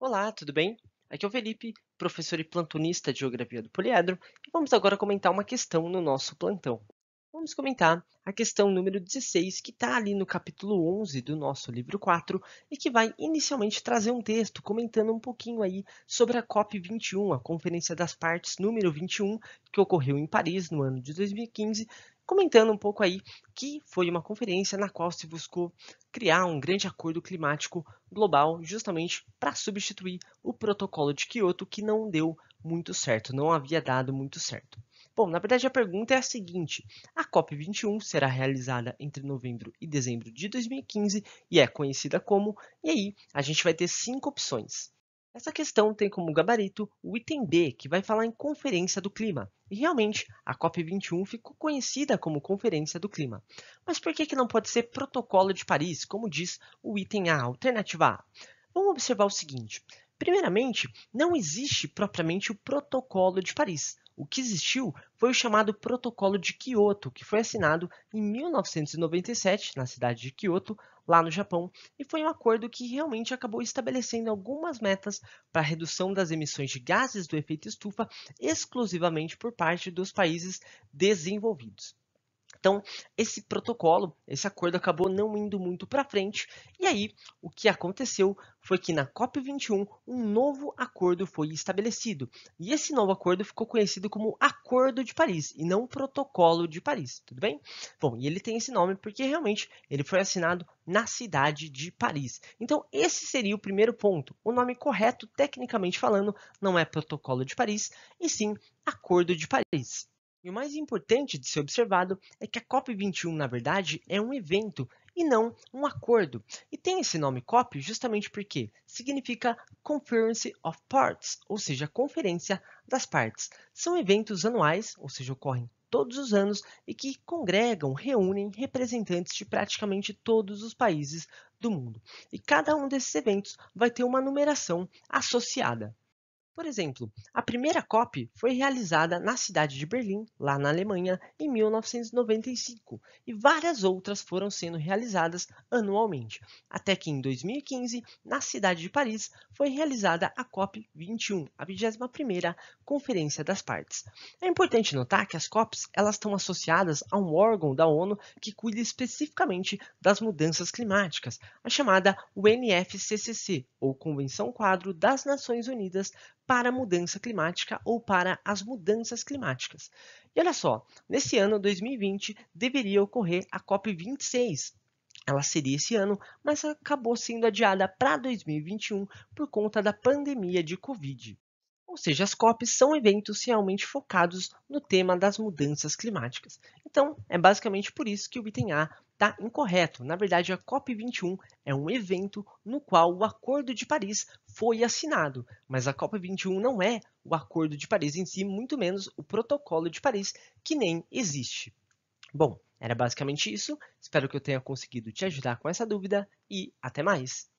Olá, tudo bem? Aqui é o Felipe, professor e plantonista de Geografia do Poliedro, e vamos agora comentar uma questão no nosso plantão. Vamos comentar a questão número 16, que está ali no capítulo 11 do nosso livro 4, e que vai inicialmente trazer um texto comentando um pouquinho aí sobre a COP21, a Conferência das Partes número 21, que ocorreu em Paris no ano de 2015, comentando um pouco aí que foi uma conferência na qual se buscou criar um grande acordo climático global, justamente para substituir o protocolo de Kyoto, que não deu muito certo, não havia dado muito certo. Bom, na verdade a pergunta é a seguinte: a COP21 será realizada entre novembro e dezembro de 2015 e é conhecida como, e aí a gente vai ter cinco opções. Essa questão tem como gabarito o item B, que vai falar em conferência do clima. E realmente, a COP21 ficou conhecida como Conferência do Clima. Mas por que, que não pode ser Protocolo de Paris, como diz o item A, alternativa A? Vamos observar o seguinte. Primeiramente, não existe propriamente o Protocolo de Paris. O que existiu foi o chamado Protocolo de Kyoto, que foi assinado em 1997 na cidade de Kyoto, lá no Japão, e foi um acordo que realmente acabou estabelecendo algumas metas para a redução das emissões de gases do efeito estufa exclusivamente por parte dos países desenvolvidos. Então, esse protocolo, esse acordo acabou não indo muito para frente, e aí o que aconteceu foi que na COP21 um novo acordo foi estabelecido. E esse novo acordo ficou conhecido como Acordo de Paris e não Protocolo de Paris, tudo bem? Bom, e ele tem esse nome porque realmente ele foi assinado na cidade de Paris. Então, esse seria o primeiro ponto. O nome correto, tecnicamente falando, não é Protocolo de Paris, e sim Acordo de Paris. E o mais importante de ser observado é que a COP21, na verdade, é um evento e não um acordo. E tem esse nome COP justamente porque significa Conference of Parts, ou seja, Conferência das Partes. São eventos anuais, ou seja, ocorrem todos os anos e que congregam, reúnem representantes de praticamente todos os países do mundo. E cada um desses eventos vai ter uma numeração associada. Por exemplo, a primeira COP foi realizada na cidade de Berlim, lá na Alemanha, em 1995, e várias outras foram sendo realizadas anualmente, até que em 2015, na cidade de Paris, foi realizada a COP 21, a 21ª Conferência das Partes. É importante notar que as COPs elas estão associadas a um órgão da ONU que cuida especificamente das mudanças climáticas, a chamada UNFCCC, ou Convenção Quadro das Nações Unidas para a mudança climática ou para as mudanças climáticas. E olha só, nesse ano 2020 deveria ocorrer a COP26. Ela seria esse ano, mas acabou sendo adiada para 2021 por conta da pandemia de Covid ou seja, as COPs são eventos realmente focados no tema das mudanças climáticas. Então, é basicamente por isso que o item A está incorreto. Na verdade, a COP21 é um evento no qual o Acordo de Paris foi assinado, mas a COP21 não é o Acordo de Paris em si, muito menos o Protocolo de Paris, que nem existe. Bom, era basicamente isso. Espero que eu tenha conseguido te ajudar com essa dúvida e até mais!